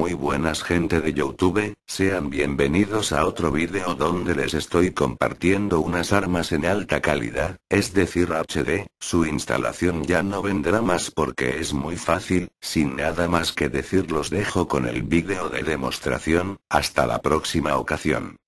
Muy buenas gente de Youtube, sean bienvenidos a otro video donde les estoy compartiendo unas armas en alta calidad, es decir HD, su instalación ya no vendrá más porque es muy fácil, sin nada más que decir los dejo con el vídeo de demostración, hasta la próxima ocasión.